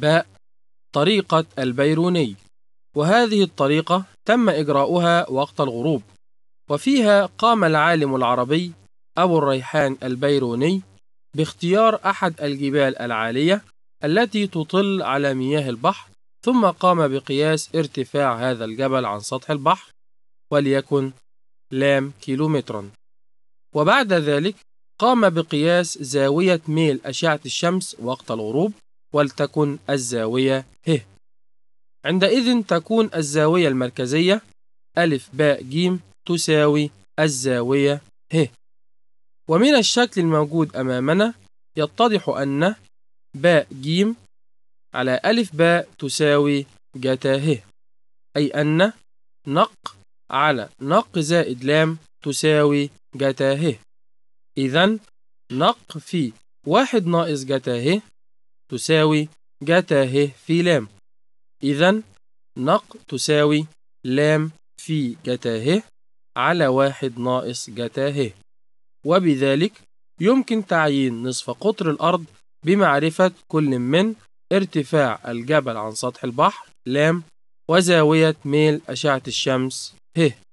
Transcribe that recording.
باء طريقة البيروني وهذه الطريقة تم إجراؤها وقت الغروب وفيها قام العالم العربي أبو الريحان البيروني باختيار أحد الجبال العالية التي تطل على مياه البحر ثم قام بقياس ارتفاع هذا الجبل عن سطح البحر وليكن لام كيلومترا وبعد ذلك قام بقياس زاوية ميل أشعة الشمس وقت الغروب ولتكن الزاوية ه عندئذ تكون الزاوية المركزية ألف باء جيم تساوي الزاوية ه ومن الشكل الموجود أمامنا يتضح أن باء جيم على ألف باء تساوي جتا ه أي أن نق على نق زائد لام تساوي جتا ه إذن نق في واحد ناقص جتا ه تساوي جتا ه في لام إذا نق تساوي لام في جتا ه على واحد ناقص جتا ه وبذلك يمكن تعيين نصف قطر الأرض بمعرفة كل من ارتفاع الجبل عن سطح البحر لام وزاوية ميل أشعة الشمس ه